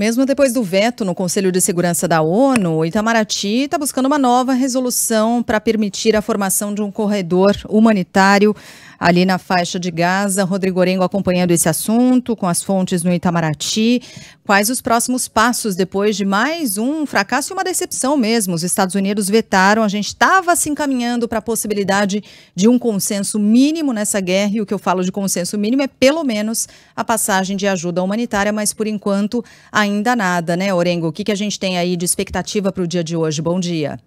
Mesmo depois do veto no Conselho de Segurança da ONU, Itamaraty está buscando uma nova resolução para permitir a formação de um corredor humanitário ali na faixa de Gaza. Rodrigo Orengo acompanhando esse assunto com as fontes no Itamaraty. Quais os próximos passos depois de mais um fracasso e uma decepção mesmo? Os Estados Unidos vetaram, a gente estava se encaminhando para a possibilidade de um consenso mínimo nessa guerra, e o que eu falo de consenso mínimo é pelo menos a passagem de ajuda humanitária, mas por enquanto ainda nada, né, Orengo? O que, que a gente tem aí de expectativa para o dia de hoje? Bom dia.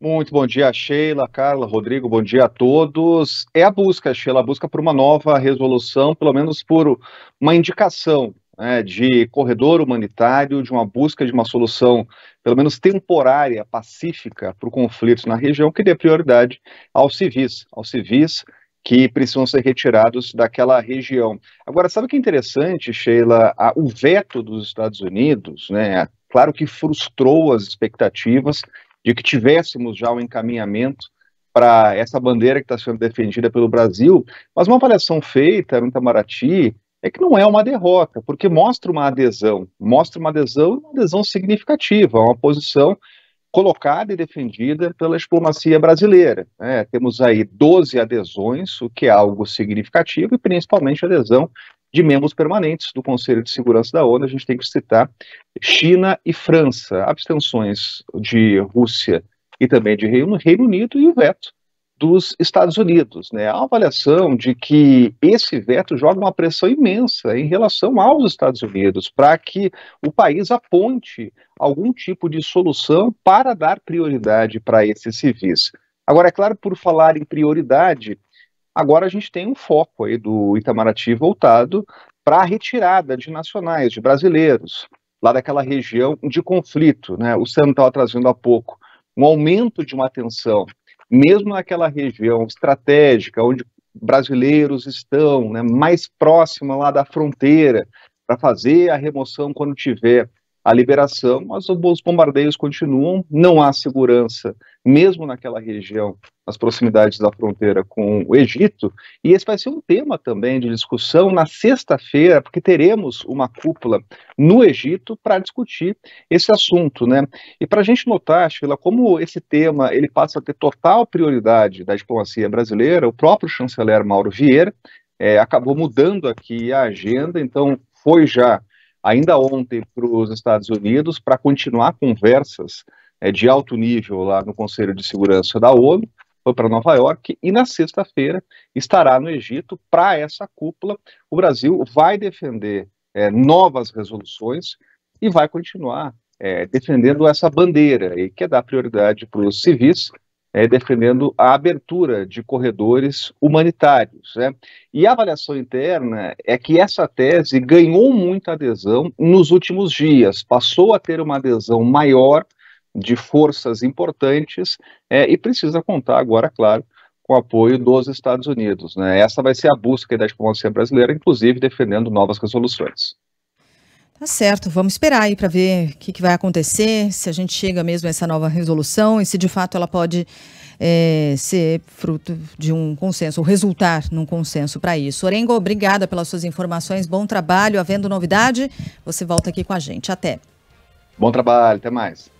Muito bom dia, Sheila, Carla, Rodrigo, bom dia a todos. É a busca, Sheila, a busca por uma nova resolução, pelo menos por uma indicação né, de corredor humanitário, de uma busca de uma solução, pelo menos temporária, pacífica, para o conflito na região, que dê prioridade aos civis, aos civis que precisam ser retirados daquela região. Agora, sabe o que é interessante, Sheila? o veto dos Estados Unidos, né, claro que frustrou as expectativas de que tivéssemos já o um encaminhamento para essa bandeira que está sendo defendida pelo Brasil, mas uma avaliação feita no Itamaraty é que não é uma derrota, porque mostra uma adesão, mostra uma adesão, uma adesão significativa, uma posição colocada e defendida pela diplomacia brasileira. Né? Temos aí 12 adesões, o que é algo significativo, e principalmente adesão de membros permanentes do Conselho de Segurança da ONU, a gente tem que citar China e França, abstenções de Rússia e também de Reino, Reino Unido e o veto dos Estados Unidos. Né? Há uma avaliação de que esse veto joga uma pressão imensa em relação aos Estados Unidos para que o país aponte algum tipo de solução para dar prioridade para esses civis. Agora, é claro, por falar em prioridade, Agora a gente tem um foco aí do Itamaraty voltado para a retirada de nacionais, de brasileiros, lá daquela região de conflito. Né? O Sandro estava trazendo há pouco um aumento de uma tensão, mesmo naquela região estratégica, onde brasileiros estão né, mais próxima lá da fronteira, para fazer a remoção quando tiver a liberação, mas os bombardeios continuam, não há segurança, mesmo naquela região, nas proximidades da fronteira com o Egito, e esse vai ser um tema também de discussão na sexta-feira, porque teremos uma cúpula no Egito para discutir esse assunto, né? E para a gente notar, Sheila, como esse tema ele passa a ter total prioridade da diplomacia brasileira, o próprio chanceler Mauro Vieira é, acabou mudando aqui a agenda, então foi já ainda ontem para os Estados Unidos para continuar conversas é, de alto nível lá no Conselho de Segurança da ONU, foi para Nova York e na sexta-feira estará no Egito para essa cúpula. O Brasil vai defender é, novas resoluções e vai continuar é, defendendo essa bandeira e que é dar prioridade para os civis é, defendendo a abertura de corredores humanitários. Né? E a avaliação interna é que essa tese ganhou muita adesão nos últimos dias, passou a ter uma adesão maior de forças importantes é, e precisa contar agora, claro, com o apoio dos Estados Unidos. Né? Essa vai ser a busca da diplomacia brasileira, inclusive defendendo novas resoluções. Tá certo, vamos esperar aí para ver o que, que, vai acontecer, se a gente chega mesmo a essa nova resolução e se de fato ela pode é, ser fruto de um consenso, ou resultar num consenso para isso. Orengo, obrigada pelas suas informações, bom trabalho. Havendo novidade, você volta aqui com a gente. Até. Bom trabalho, até mais.